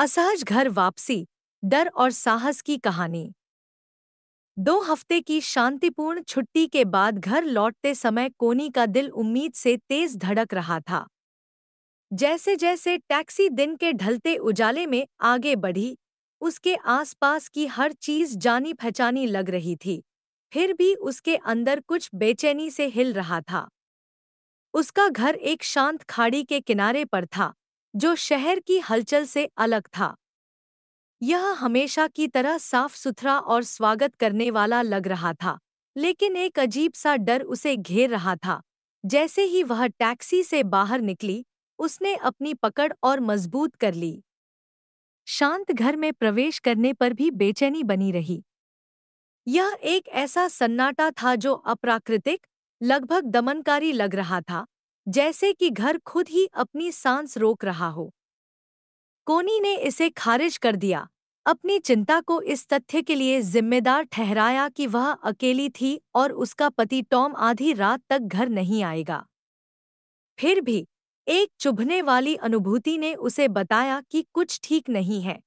असहज घर वापसी डर और साहस की कहानी दो हफ्ते की शांतिपूर्ण छुट्टी के बाद घर लौटते समय कोनी का दिल उम्मीद से तेज धड़क रहा था जैसे जैसे टैक्सी दिन के ढलते उजाले में आगे बढ़ी उसके आसपास की हर चीज जानी पहचानी लग रही थी फिर भी उसके अंदर कुछ बेचैनी से हिल रहा था उसका घर एक शांत खाड़ी के किनारे पर था जो शहर की हलचल से अलग था यह हमेशा की तरह साफ सुथरा और स्वागत करने वाला लग रहा था लेकिन एक अजीब सा डर उसे घेर रहा था जैसे ही वह टैक्सी से बाहर निकली उसने अपनी पकड़ और मजबूत कर ली शांत घर में प्रवेश करने पर भी बेचैनी बनी रही यह एक ऐसा सन्नाटा था जो अप्राकृतिक लगभग दमनकारी लग रहा था जैसे कि घर खुद ही अपनी सांस रोक रहा हो कोनी ने इसे खारिज कर दिया अपनी चिंता को इस तथ्य के लिए जिम्मेदार ठहराया कि वह अकेली थी और उसका पति टॉम आधी रात तक घर नहीं आएगा फिर भी एक चुभने वाली अनुभूति ने उसे बताया कि कुछ ठीक नहीं है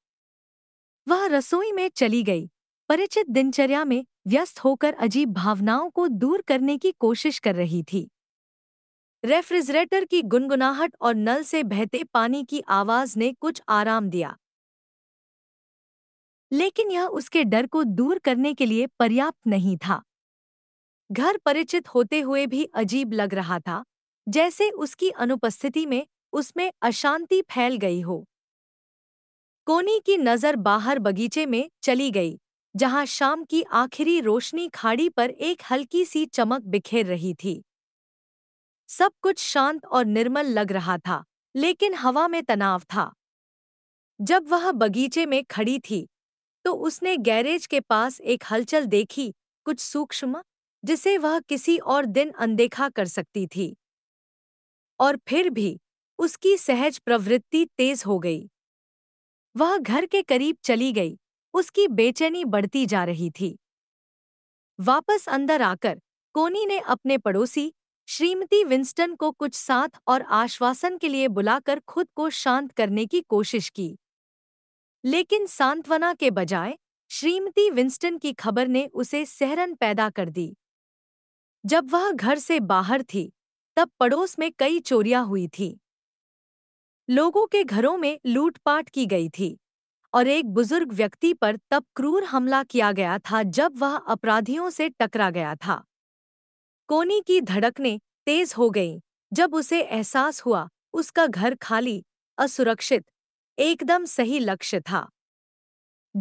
वह रसोई में चली गई परिचित दिनचर्या में व्यस्त होकर अजीब भावनाओं को दूर करने की कोशिश कर रही थी रेफ्रिजरेटर की गुनगुनाहट और नल से बहते पानी की आवाज ने कुछ आराम दिया लेकिन यह उसके डर को दूर करने के लिए पर्याप्त नहीं था घर परिचित होते हुए भी अजीब लग रहा था जैसे उसकी अनुपस्थिति में उसमें अशांति फैल गई हो कोनी की नजर बाहर बगीचे में चली गई जहां शाम की आखिरी रोशनी खाड़ी पर एक हल्की सी चमक बिखेर रही थी सब कुछ शांत और निर्मल लग रहा था लेकिन हवा में तनाव था जब वह बगीचे में खड़ी थी तो उसने गैरेज के पास एक हलचल देखी कुछ सूक्ष्म जिसे वह किसी और दिन अनदेखा कर सकती थी और फिर भी उसकी सहज प्रवृत्ति तेज हो गई वह घर के करीब चली गई उसकी बेचैनी बढ़ती जा रही थी वापस अंदर आकर कोनी ने अपने पड़ोसी श्रीमती विंस्टन को कुछ साथ और आश्वासन के लिए बुलाकर खुद को शांत करने की कोशिश की लेकिन सांत्वना के बजाय श्रीमती विंस्टन की खबर ने उसे सहरन पैदा कर दी जब वह घर से बाहर थी तब पड़ोस में कई चोरियां हुई थी लोगों के घरों में लूटपाट की गई थी और एक बुजुर्ग व्यक्ति पर तब क्रूर हमला किया गया था जब वह अपराधियों से टकरा गया था कोनी की धड़कनें तेज हो गईं जब उसे एहसास हुआ उसका घर खाली असुरक्षित एकदम सही लक्ष्य था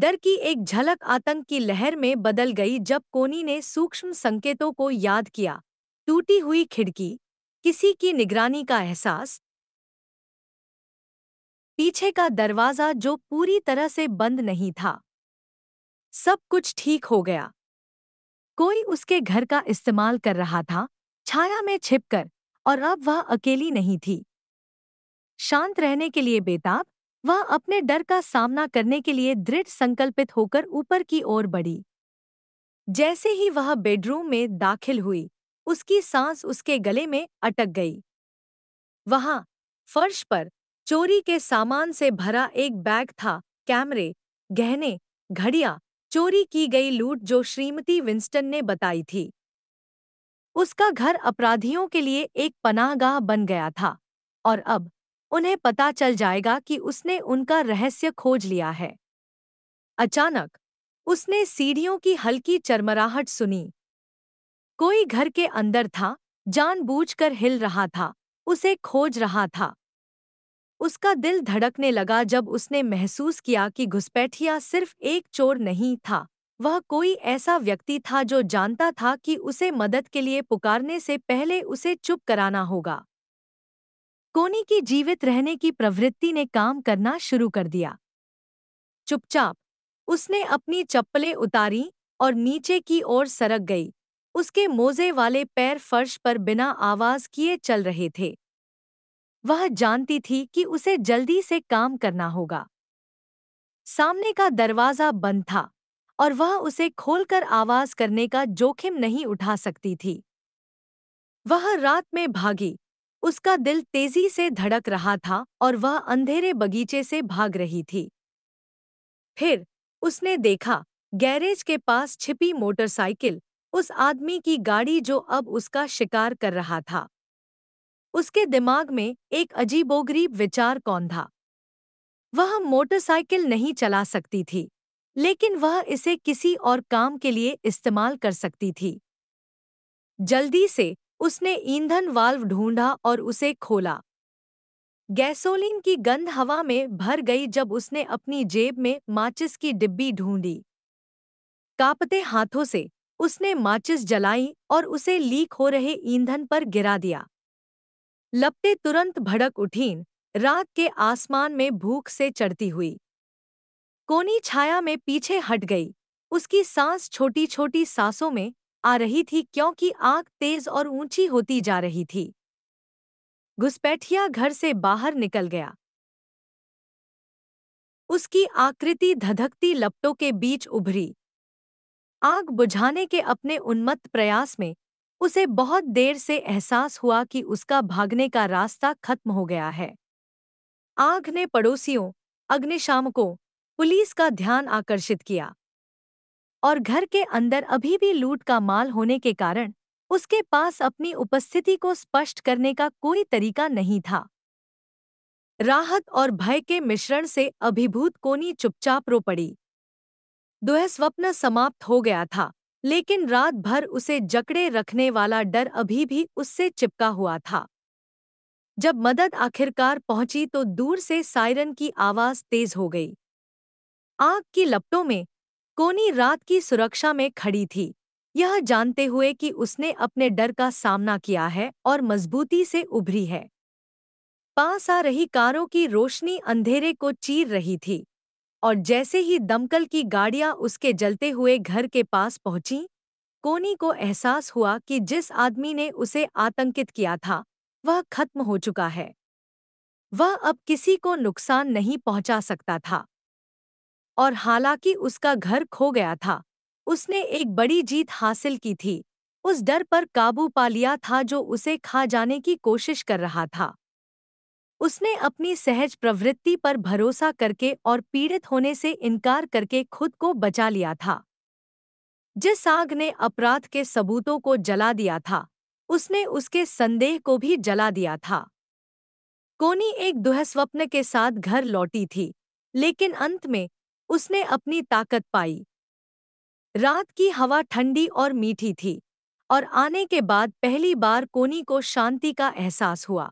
डर की एक झलक आतंक की लहर में बदल गई जब कोनी ने सूक्ष्म संकेतों को याद किया टूटी हुई खिड़की किसी की निगरानी का एहसास पीछे का दरवाजा जो पूरी तरह से बंद नहीं था सब कुछ ठीक हो गया कोई उसके घर का इस्तेमाल कर रहा था छाया में छिपकर और अब वह अकेली नहीं थी शांत रहने के लिए बेताब वह अपने डर का सामना करने के लिए दृढ़ संकल्पित होकर ऊपर की ओर बढ़ी जैसे ही वह बेडरूम में दाखिल हुई उसकी सांस उसके गले में अटक गई वहां फर्श पर चोरी के सामान से भरा एक बैग था कैमरे गहने घड़िया चोरी की गई लूट जो श्रीमती विंस्टन ने बताई थी उसका घर अपराधियों के लिए एक पनाहगाह बन गया था और अब उन्हें पता चल जाएगा कि उसने उनका रहस्य खोज लिया है अचानक उसने सीढ़ियों की हल्की चरमराहट सुनी कोई घर के अंदर था जानबूझकर हिल रहा था उसे खोज रहा था उसका दिल धड़कने लगा जब उसने महसूस किया कि घुसपैठिया सिर्फ एक चोर नहीं था वह कोई ऐसा व्यक्ति था जो जानता था कि उसे मदद के लिए पुकारने से पहले उसे चुप कराना होगा कोनी की जीवित रहने की प्रवृत्ति ने काम करना शुरू कर दिया चुपचाप उसने अपनी चप्पलें उतारी और नीचे की ओर सरक गई उसके मोजे वाले पैर फर्श पर बिना आवाज किए चल रहे थे वह जानती थी कि उसे जल्दी से काम करना होगा सामने का दरवाजा बंद था और वह उसे खोलकर आवाज करने का जोखिम नहीं उठा सकती थी वह रात में भागी उसका दिल तेजी से धड़क रहा था और वह अंधेरे बगीचे से भाग रही थी फिर उसने देखा गैरेज के पास छिपी मोटरसाइकिल उस आदमी की गाड़ी जो अब उसका शिकार कर रहा था उसके दिमाग में एक अजीबोगरीब विचार कौन था वह मोटरसाइकिल नहीं चला सकती थी लेकिन वह इसे किसी और काम के लिए इस्तेमाल कर सकती थी जल्दी से उसने ईंधन वाल्व ढूंढा और उसे खोला गैसोलीन की गंध हवा में भर गई जब उसने अपनी जेब में माचिस की डिब्बी ढूंढी कांपते हाथों से उसने माचिस जलाई और उसे लीक हो रहे ईंधन पर गिरा दिया लपटे तुरंत भड़क उठीन रात के आसमान में भूख से चढ़ती हुई कोनी छाया में पीछे हट गई उसकी सांस छोटी छोटी सांसों में आ रही थी क्योंकि आग तेज और ऊंची होती जा रही थी घुसपैठिया घर से बाहर निकल गया उसकी आकृति धधकती लपटों के बीच उभरी आग बुझाने के अपने उन्मत्त प्रयास में उसे बहुत देर से एहसास हुआ कि उसका भागने का रास्ता खत्म हो गया है आग ने पड़ोसियों अग्निशामकों पुलिस का ध्यान आकर्षित किया और घर के अंदर अभी भी लूट का माल होने के कारण उसके पास अपनी उपस्थिति को स्पष्ट करने का कोई तरीका नहीं था राहत और भय के मिश्रण से अभिभूत कोनी चुपचाप रो पड़ी दुह स्वप्न समाप्त हो गया था लेकिन रात भर उसे जकड़े रखने वाला डर अभी भी उससे चिपका हुआ था जब मदद आखिरकार पहुंची तो दूर से सायरन की आवाज तेज हो गई आग की लपटों में कोनी रात की सुरक्षा में खड़ी थी यह जानते हुए कि उसने अपने डर का सामना किया है और मजबूती से उभरी है पास आ रही कारों की रोशनी अंधेरे को चीर रही थी और जैसे ही दमकल की गाड़ियां उसके जलते हुए घर के पास पहुंची कोनी को एहसास हुआ कि जिस आदमी ने उसे आतंकित किया था वह खत्म हो चुका है वह अब किसी को नुकसान नहीं पहुंचा सकता था और हालांकि उसका घर खो गया था उसने एक बड़ी जीत हासिल की थी उस डर पर काबू पा लिया था जो उसे खा जाने की कोशिश कर रहा था उसने अपनी सहज प्रवृत्ति पर भरोसा करके और पीड़ित होने से इनकार करके खुद को बचा लिया था जिस आग ने अपराध के सबूतों को जला दिया था उसने उसके संदेह को भी जला दिया था कोनी एक दुहस्वप्न के साथ घर लौटी थी लेकिन अंत में उसने अपनी ताकत पाई रात की हवा ठंडी और मीठी थी और आने के बाद पहली बार कोनी को शांति का एहसास हुआ